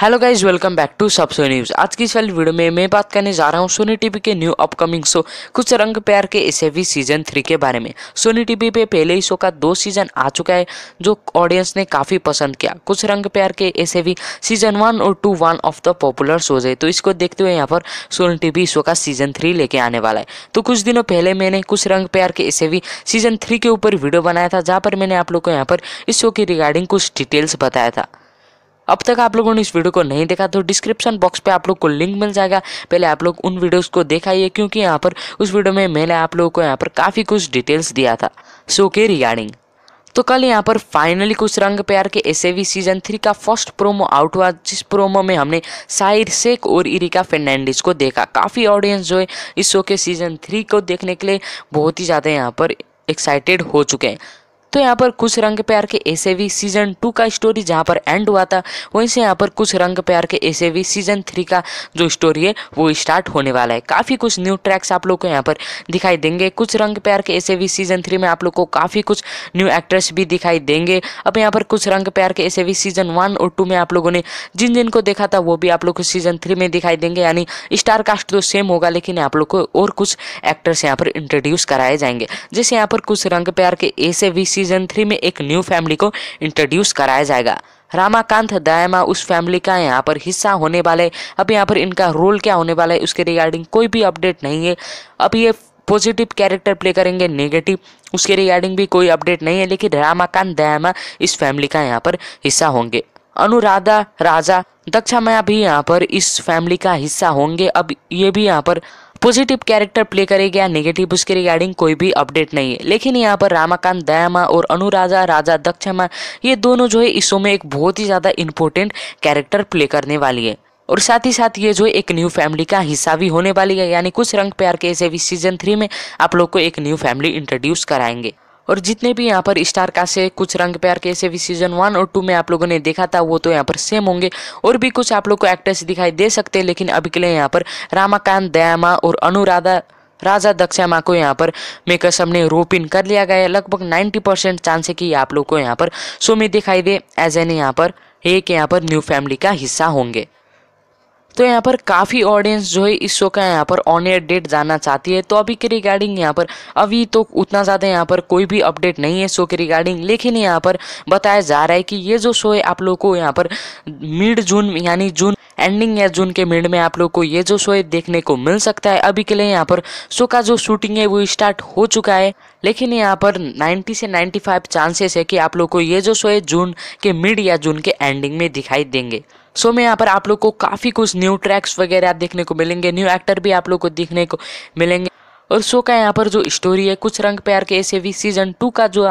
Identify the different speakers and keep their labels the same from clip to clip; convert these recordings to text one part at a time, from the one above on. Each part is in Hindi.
Speaker 1: hello guys welcome back to सब सोनी न्यूज़ आज की इस वाली वीडियो में मैं बात करने जा रहा हूँ सोनी टीवी के new upcoming show Kuch Rang Pyar Ke एस सीजन थ्री के बारे में सोनी टीवी पे पहले ही शो का दो सीजन आ चुका है जो ऑडियंस ने काफ़ी पसंद किया कुछ रंग प्यार के एस सीजन वन और two one of the popular shows है तो इसको देखते हुए यहाँ पर सोनी टीवी शो का सीजन थ्री लेके आने वाला है तो कुछ दिनों पहले मैंने कुछ रंग प्यार के एस सीजन थ्री के ऊपर वीडियो बनाया था जहाँ पर मैंने आप लोग को यहाँ पर इस शो की रिगार्डिंग कुछ डिटेल्स बताया था अब तक आप लोगों ने इस वीडियो को नहीं देखा तो डिस्क्रिप्शन बॉक्स पे आप लोग को लिंक मिल जाएगा पहले आप लोग उन वीडियोस को देखाइए क्योंकि यहाँ पर उस वीडियो में मैंने आप लोगों को यहाँ पर काफ़ी कुछ डिटेल्स दिया था शो के रिगार्डिंग तो कल यहाँ पर फाइनली कुछ रंग प्यार के एस सीजन थ्री का फर्स्ट प्रोमो आउट हुआ जिस प्रोमो में हमने साहिर शेख और इरिका फर्नांडिस को देखा काफ़ी ऑडियंस जो है इस शो के सीजन थ्री को देखने के लिए बहुत ही ज़्यादा यहाँ पर एक्साइटेड हो चुके हैं तो यहाँ पर कुछ रंग प्यार के ऐसे भी सीजन टू का स्टोरी जहाँ पर एंड हुआ था वहीं से यहाँ पर कुछ रंग प्यार के ऐसे भी सीजन थ्री का जो स्टोरी है वो स्टार्ट होने वाला है काफ़ी कुछ न्यू ट्रैक्स आप लोग को यहाँ पर दिखाई देंगे कुछ रंग प्यार के ऐसे भी सीजन थ्री में आप लोग को काफ़ी कुछ न्यू एक्टर्स भी दिखाई देंगे अब यहाँ पर कुछ रंग प्यार के ऐसे भी सीजन वन और टू में आप लोगों ने जिन जिन को देखा था वो भी आप लोग को सीजन थ्री में दिखाई देंगे यानी स्टार कास्ट तो सेम होगा लेकिन आप लोग को और कुछ एक्टर्स यहाँ पर इंट्रोड्यूस कराए जाएंगे जैसे यहाँ पर कुछ रंग प्यार के ऐसे भी सीजन थ्री में एक न्यू फैमिली को इंट्रोड्यूस कराया जाएगा रामाकांत दायमा उस फैमिली का यहाँ पर हिस्सा होने वाला है अब यहाँ पर इनका रोल क्या होने वाला है उसके रिगार्डिंग कोई भी अपडेट नहीं है अब ये पॉजिटिव कैरेक्टर प्ले करेंगे नेगेटिव उसके रिगार्डिंग भी कोई अपडेट नहीं है लेकिन रामाकांत दयामा इस फैमिली का यहाँ पर हिस्सा होंगे अनुराधा राजा दक्षामाया भी यहाँ पर इस फैमिली का हिस्सा होंगे अब ये भी यहाँ पर पॉजिटिव कैरेक्टर प्ले करेगी या नेगेटिव उसके रिगार्डिंग कोई भी अपडेट नहीं है लेकिन यहाँ पर रामाकांत दयामा और अनुराजा राजा दक्षमा ये दोनों जो है इस शो में एक बहुत ही ज़्यादा इंपॉर्टेंट कैरेक्टर प्ले करने वाली है और साथ ही साथ ये जो एक न्यू फैमिली का हिस्सा भी होने वाली है यानी कुछ रंग प्यार के ऐसे भी सीजन थ्री में आप लोग को एक न्यू फैमिली इंट्रोड्यूस कराएंगे और जितने भी यहाँ पर स्टार का से कुछ रंग प्यार के ऐसे भी सीजन वन और टू में आप लोगों ने देखा था वो तो यहाँ पर सेम होंगे और भी कुछ आप लोग को एक्टर्स दिखाई दे सकते हैं लेकिन अभी के लिए यहाँ पर रामाकांत दयामा और अनुराधा राजा दक्षामा को यहाँ पर सब ने रोप इन कर लिया गया है लगभग नाइन्टी परसेंट चांस है कि आप लोग को यहाँ पर सो में दिखाई दे एज एन यहाँ पर एक यहाँ पर न्यू फैमिली का हिस्सा होंगे तो यहाँ पर काफ़ी ऑडियंस जो है इस शो का यहाँ पर ऑन एयर डेट जानना चाहती है तो अभी के रिगार्डिंग यहाँ पर अभी तो उतना ज़्यादा यहाँ पर कोई भी अपडेट नहीं है शो के रिगार्डिंग लेकिन यहाँ पर बताया जा रहा है कि ये जो शो है आप लोग को यहाँ पर मिड जून यानी जून एंडिंग या जून के मिड में आप लोग को ये जो शो है देखने को मिल सकता है अभी के लिए यहाँ पर शो का जो शूटिंग है वो स्टार्ट हो चुका है लेकिन यहाँ पर 90 से 95 चांसेस है कि आप लोग को ये जो शो है जून के मिड या जून के एंडिंग में दिखाई देंगे सो so, में यहाँ पर आप लोग को काफ़ी कुछ न्यू ट्रैक्स वगैरह देखने को मिलेंगे न्यू एक्टर भी आप लोग को देखने को मिलेंगे और शो का यहाँ पर जो स्टोरी है कुछ रंग प्यार के ऐसे भी सीजन टू का जो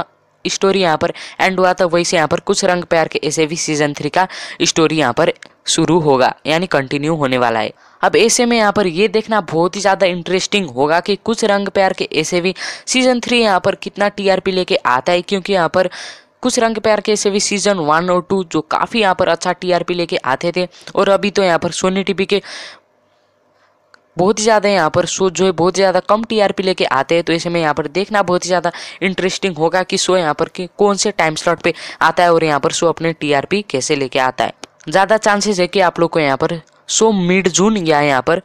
Speaker 1: स्टोरी यहाँ पर एंड हुआ था वही से यहाँ पर कुछ रंग प्यार के ऐसे भी सीजन थ्री का स्टोरी यहाँ पर शुरू होगा यानी कंटिन्यू होने वाला है अब ऐसे में यहाँ पर ये देखना बहुत ही ज़्यादा इंटरेस्टिंग होगा कि कुछ रंग प्यार के ऐसे भी सीजन थ्री यहाँ पर कितना टीआरपी लेके आता है क्योंकि यहाँ पर कुछ रंग प्यार के ऐसे भी सीजन वन और टू जो काफ़ी यहाँ पर अच्छा टीआरपी लेके आते थे और अभी तो यहाँ पर सोनी टीवी के बहुत ही ज़्यादा यहाँ पर शो जो है बहुत ज़्यादा कम टीआरपी लेके आते हैं तो ऐसे में यहाँ पर देखना बहुत ही ज़्यादा इंटरेस्टिंग होगा कि शो यहाँ पर कि कौन से टाइम स्लॉट पे आता है और यहाँ पर शो अपने टीआरपी कैसे लेके आता है ज़्यादा चांसेस है कि आप लोग को यहाँ पर शो मिड जून या यहाँ पर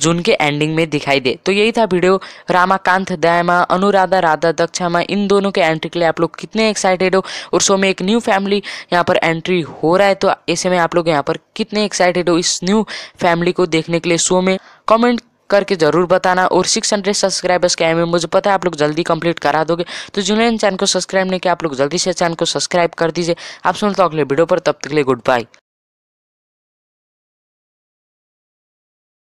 Speaker 1: जून के एंडिंग में दिखाई दे तो यही था वीडियो रामाकांत दयामा अनुराधा राधा दक्षामा इन दोनों के एंट्री के लिए आप लोग कितने एक्साइटेड हो और शो में एक न्यू फैमिली यहाँ पर एंट्री हो रहा है तो ऐसे में आप लोग यहाँ पर कितने एक्साइटेड हो इस न्यू फैमिली को देखने के लिए शो में कॉमेंट करके जरूर बताना और 600 सब्सक्राइबर्स के एम मुझे पता है आप लोग जल्दी कंप्लीट करा दोगे तो जिन्होंने चैनल को सब्सक्राइब नहीं किया आप लोग जल्दी से चैनल को सब्सक्राइब कर दीजिए आप सुनते हो तो अगले वीडियो पर तब तक के लिए गुड बाय